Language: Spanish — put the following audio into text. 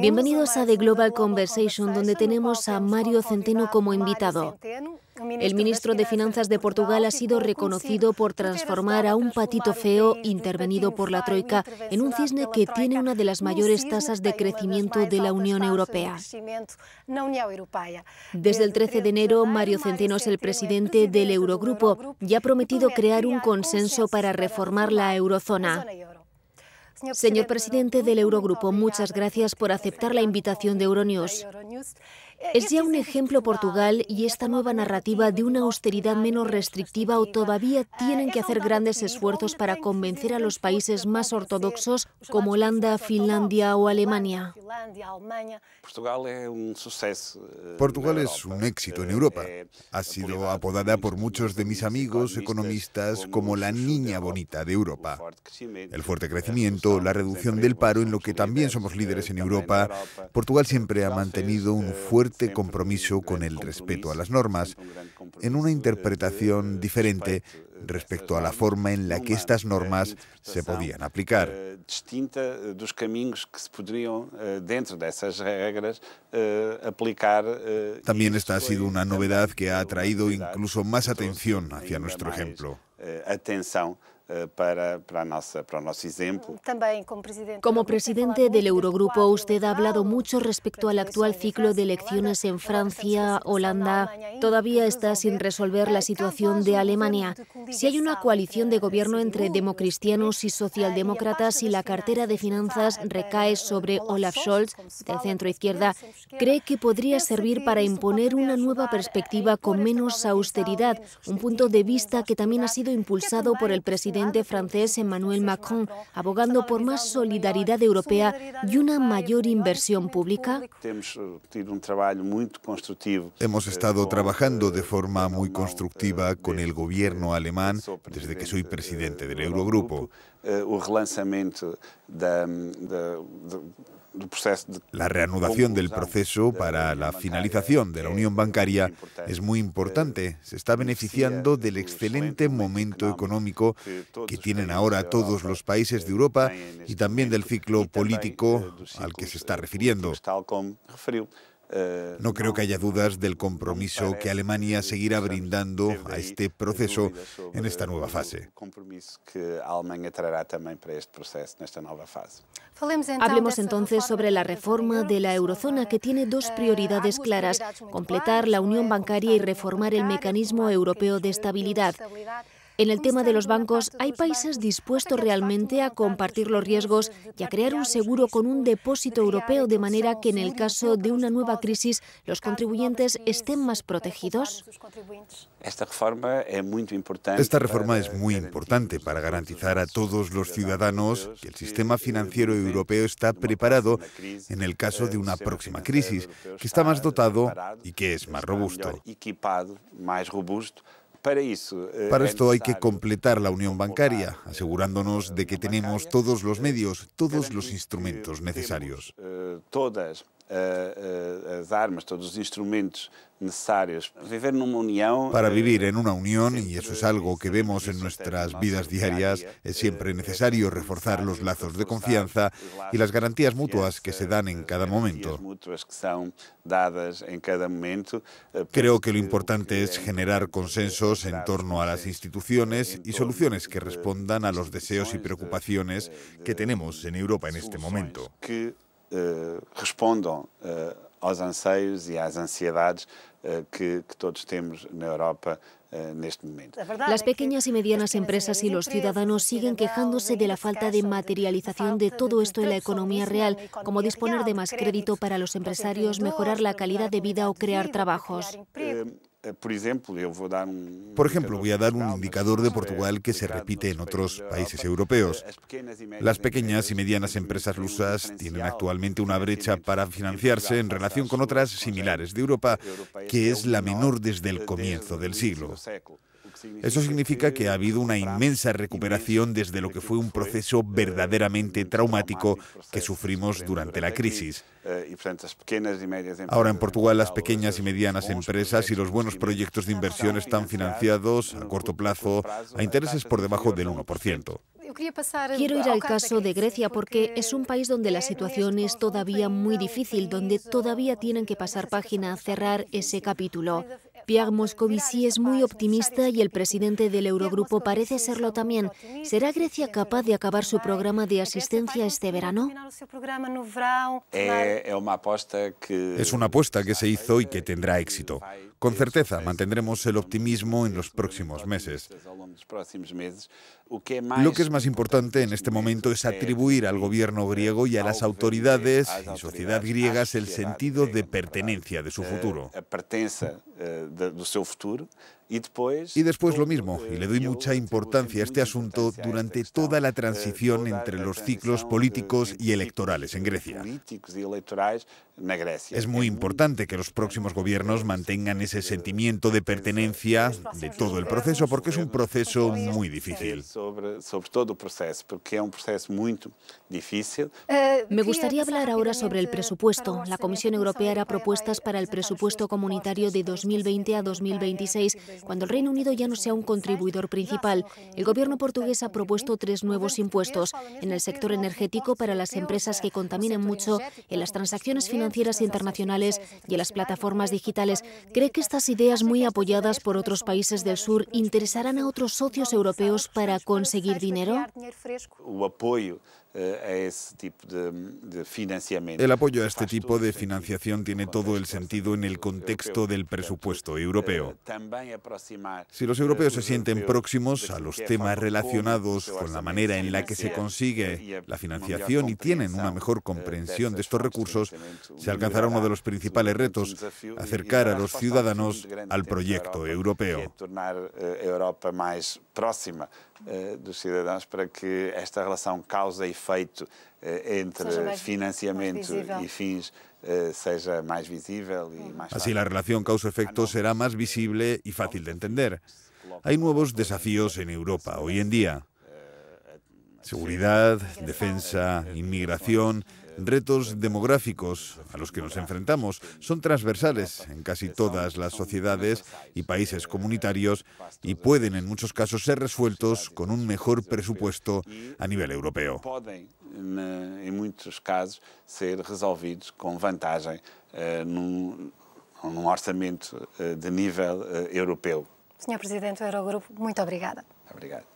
Bienvenidos a The Global Conversation, donde tenemos a Mario Centeno como invitado. Um el ministro de Finanzas de Portugal ha sido reconocido por e transformar a un patito feo e intervenido por la Troika en un cisne que tiene una de las mayores tasas de crecimiento de la Unión Europea. Desde el 13 de enero, Mario Centeno es el e presidente del Eurogrupo y ha prometido crear un consenso para reformar la eurozona. Señor presidente del Eurogrupo, muchas gracias por aceptar la invitación de Euronews. Es ya un ejemplo Portugal y esta nueva narrativa de una austeridad menos restrictiva o todavía tienen que hacer grandes esfuerzos para convencer a los países más ortodoxos como Holanda, Finlandia o Alemania. Portugal es eh, un éxito en Europa. Eh, ha sido apodada por muchos de mis amigos economistas como la niña bonita de Europa. El fuerte eh, crecimiento, la reducción del paro, en lo que también somos líderes en Europa, Portugal siempre ha mantenido un fuerte compromiso con el respeto a las normas, en una interpretación diferente respecto a la forma en la que estas normas se podían aplicar. También esta ha sido una novedad que ha atraído incluso más atención hacia nuestro ejemplo. Eh, eh, para, para, eh, Como presidente del Eurogrupo, usted ha hablado mucho respecto al actual ciclo de elecciones en Francia, Holanda. Todavía está sin resolver la situación de Alemania. Si hay una coalición de gobierno entre democristianos y socialdemócratas y la cartera de finanzas recae sobre Olaf Scholz, del centro izquierda, ¿cree que podría servir para imponer una nueva eh, perspectiva con menos austeridad? Un punto de vista que también ha sido impulsado por el presidente presidente francés Emmanuel Macron abogando por más solidaridad europea y una mayor inversión pública? Hemos estado trabajando de forma muy constructiva con el gobierno alemán desde que soy presidente del Eurogrupo. Eh, pues, la reanudación del proceso para la finalización de la unión bancaria es muy importante. Eh, se está beneficiando del excelente momento económico que tienen ahora todos los países de Europa este y también eh, del ciclo político al que se está eh, refiriendo. Eh, no creo que haya dudas del compromiso este que Alemania seguirá brindando a este proceso en esta nueva fase. Hablemos entonces sobre la reforma de la eurozona que tiene dos eh, prioridades claras, completar la unión bancaria y reformar el mecanismo europeo de estabilidad. En el tema de los bancos, ¿hay países dispuestos realmente a compartir los riesgos y a crear un seguro con un depósito europeo de manera que en el caso de una nueva crisis los contribuyentes estén más protegidos? Esta reforma es muy importante para garantizar a todos los ciudadanos que el sistema financiero europeo está preparado en el caso de una próxima crisis, que está más dotado y que es más robusto. Eh, para esto hay que completar la unión bancaria, eh, asegurándonos eh, de que tenemos todos los medios, todos los instrumentos necesarios as armas, todos instrumentos necesarios. Viver Para eh, vivir en una unión, y eso es algo que vemos en nuestras vidas diarias, eh, es siempre eh, necesario reforzar los lazos de confianza y las garantías mutuas que se dan en cada momento. Pues, Creo que lo importante es generar consensos en torno a las instituciones y soluciones que respondan a los deseos y preocupaciones que tenemos en Europa en este momento respondan eh, respondam los eh, aos y e às ansiedades eh, que, todos tenemos en Europa en este momento. Las pequeñas y medianas empresas y los ciudadanos siguen quejándose de la falta de materialización de todo esto en la economía real, como disponer de más crédito para los empresarios, mejorar la calidad de vida o crear trabajos. Eh, por ejemplo, voy a dar un, voy a dar un indicador de Portugal que se repite en otros países europeos. Las pequeñas y medianas empresas rusas tienen actualmente una brecha para financiarse en relación con otras similares de Europa, que es la menor desde el comienzo del siglo. Eso significa que ha habido una inmensa recuperación desde lo que fue un proceso eh, verdaderamente traumático que sufrimos durante la crisis. Ahora en Portugal las pequeñas y medianas empresas y los buenos proyectos de inversión están financiados a corto plazo a intereses por debajo del 1%. Quiero ir al caso de Grecia porque es un país donde la situación es todavía muy difícil, donde eh, todavía tienen que pasar página, cerrar ese capítulo. Pierre Moscovici es muy optimista y el presidente del Eurogrupo parece serlo también. ¿Será Grecia capaz de acabar su programa de asistencia este verano? Eh, es una apuesta que se hizo y que tendrá éxito. Con certeza mantendremos el optimismo en los próximos meses. Lo que es más importante en este momento es atribuir al gobierno griego y a las autoridades y sociedad griegas el sentido de pertenencia de su futuro. Eh, eh, Eh, do seu futuro, Y después lo mismo, y le doy mucha importancia a este asunto este durante toda la eh, transición entre los ciclos políticos y electorales en Grecia. Es muy importante que los próximos gobiernos mantengan ese sentimiento de pertenencia de todo el proceso, porque es un proceso muy difícil. Eh, me gustaría hablar ahora sobre el eh, presupuesto. La Comisión Europea hará propuestas para el presupuesto comunitario de 2020 a 2026 cuando el Reino Unido ya no sea un contribuidor principal. El gobierno portugués ha propuesto tres nuevos impuestos en el sector energético para las empresas que contaminen mucho, en las transacciones financieras internacionales y en las plataformas digitales. Cree que estas ideas, muy apoyadas por otros países del sur, interesarán a otros socios europeos para conseguir dinero. Eh, tipo de, financiamiento. El apoyo a este tipo de financiación tiene todo el sentido en el contexto del presupuesto europeo. Eh, si los europeos se sienten próximos a los temas relacionados con la manera en la que se consigue la financiación y tienen una mejor eh, comprensión de estos recursos, se alcanzará uno de los principales retos, acercar a los ciudadanos al proyecto europeo. Europa más próxima los ciudadanos para que esta relación causa y entre fins Así la relación causa-efecto ah, será más visible y fácil de entender. Hay nuevos desafíos en Europa hoy en día. Eh, eh, Seguridad, defensa, inmigración, retos demográficos a los que nos enfrentamos son transversales en casi todas las sociedades y países comunitarios y pueden en muchos casos ser resueltos con un mejor presupuesto a nivel europeo. en em, em muchos casos ser resolvidos con ventaja en eh, un orçamento eh, de nivel eh, europeo. Señor Presidente Eurogrupo, muchas gracias. gracias.